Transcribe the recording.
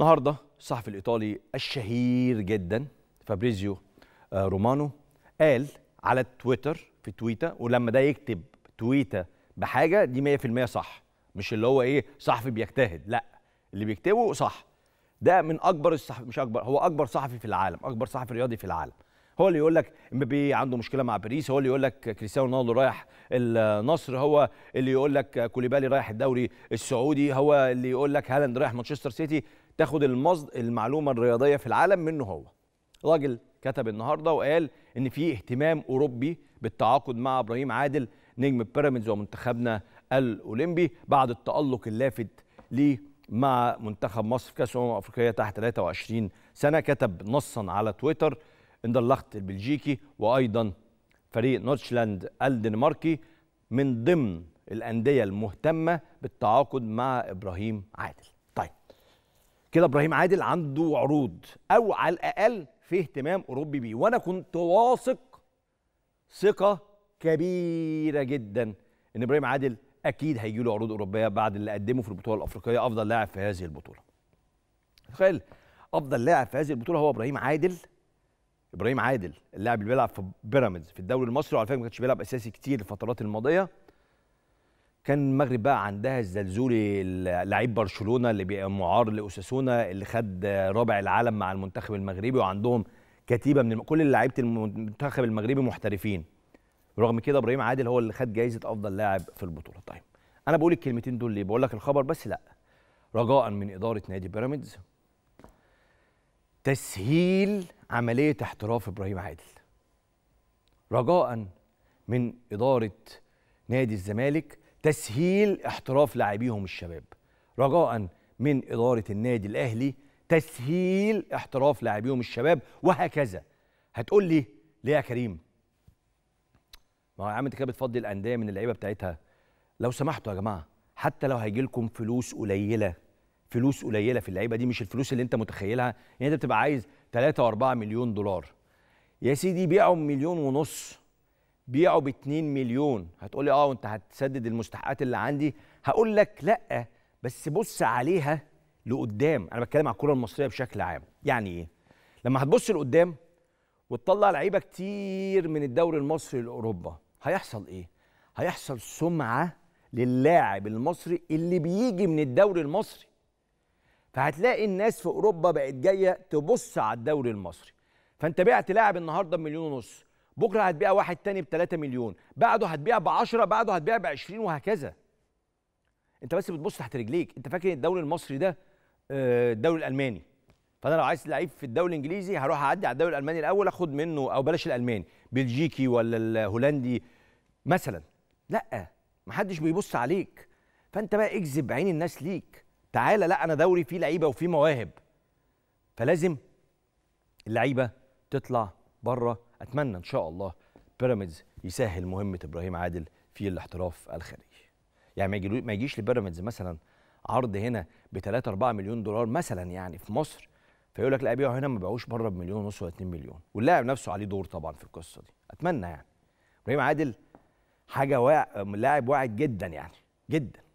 النهارده الصحفي الايطالي الشهير جدا فابريزيو آه، رومانو قال على تويتر في تويته ولما ده يكتب تويته بحاجه دي 100% صح مش اللي هو ايه صحفي بيجتهد لا اللي بيكتبه صح ده من اكبر الصحفي مش اكبر هو اكبر صحفي في العالم اكبر صحفي رياضي في العالم هو اللي يقول لك امبابي عنده مشكله مع باريس هو اللي يقول لك كريستيانو رونالدو رايح النصر هو اللي يقول لك كوليبالي رايح الدوري السعودي هو اللي يقول لك هالاند رايح مانشستر سيتي تاخد المصد المعلومه الرياضيه في العالم منه هو راجل كتب النهارده وقال ان في اهتمام اوروبي بالتعاقد مع ابراهيم عادل نجم بيراميدز ومنتخبنا الاولمبي بعد التالق اللافت ليه مع منتخب مصر في كاس الامم الافريقيه تحت 23 سنه كتب نصا على تويتر اندرلخت البلجيكي وايضا فريق نورتشلاند الدنماركي من ضمن الانديه المهتمه بالتعاقد مع ابراهيم عادل كده ابراهيم عادل عنده عروض او على الاقل في اهتمام اوروبي بيه وانا كنت واثق ثقه كبيره جدا ان ابراهيم عادل اكيد هيجي له عروض اوروبيه بعد اللي قدمه في البطوله الافريقيه افضل لاعب في هذه البطوله تخيل افضل لاعب في هذه البطوله هو ابراهيم عادل ابراهيم عادل اللاعب اللي بيلعب في بيراميدز في الدوري المصري وعلى فكره ما كانش بيلعب اساسي كتير الفترات الماضيه كان المغرب بقى عندها الزلزولي لعيب برشلونه اللي بقى معار لاساسونا اللي خد رابع العالم مع المنتخب المغربي وعندهم كتيبه من كل لعيبه المنتخب المغربي محترفين رغم كده ابراهيم عادل هو اللي خد جائزه افضل لاعب في البطوله طيب انا بقول الكلمتين دول ليه بقول لك الخبر بس لا رجاء من اداره نادي بيراميدز تسهيل عمليه احتراف ابراهيم عادل رجاء من اداره نادي الزمالك تسهيل احتراف لاعبيهم الشباب رجاء من إدارة النادي الأهلي تسهيل احتراف لاعبيهم الشباب وهكذا هتقول لي ليه يا كريم ما هو يا عم انت كده بتفضي الانديه من اللعيبه بتاعتها لو سمحتوا يا جماعه حتى لو هيجي لكم فلوس قليله فلوس قليله في اللعيبه دي مش الفلوس اللي انت متخيلها يعني انت بتبقى عايز 3 و4 مليون دولار يا سيدي بيعهم مليون ونص بيعوا ب 2 مليون هتقول لي اه وانت هتسدد المستحقات اللي عندي هقول لك لا بس بص عليها لقدام انا بتكلم على الكره المصريه بشكل عام يعني ايه لما هتبص لقدام وتطلع لعيبه كتير من الدوري المصري لاوروبا هيحصل ايه هيحصل سمعه للاعب المصري اللي بيجي من الدوري المصري فهتلاقي الناس في اوروبا بقت جايه تبص على الدوري المصري فانت بعت لاعب النهارده بمليون ونص بكره هتبيع واحد تاني ب 3 مليون بعده هتبيع ب 10 بعده هتبيع ب 20 وهكذا انت بس بتبص تحت رجليك انت فاكر الدوري المصري ده آه، الدوري الالماني فانا لو عايز لعيب في الدوري الانجليزي هروح اعدي على الدوري الالماني الاول اخد منه او بلاش الالماني بلجيكي ولا الهولندي مثلا لا محدش بيبص عليك فانت بقى اكذب عين الناس ليك تعالى لا انا دوري فيه لعيبه وفيه مواهب فلازم اللعيبه تطلع بره اتمنى ان شاء الله بيراميدز يسهل مهمه ابراهيم عادل في الاحتراف الخارجي يعني ما يجيش لبيراميدز مثلا عرض هنا ب 3 4 مليون دولار مثلا يعني في مصر فيقول لك لا ابيعه هنا ما بيعوش بره بمليون ونص ولا 2 مليون واللاعب نفسه عليه دور طبعا في القصه دي اتمنى يعني ابراهيم عادل حاجه واع... لاعب واعد جدا يعني جدا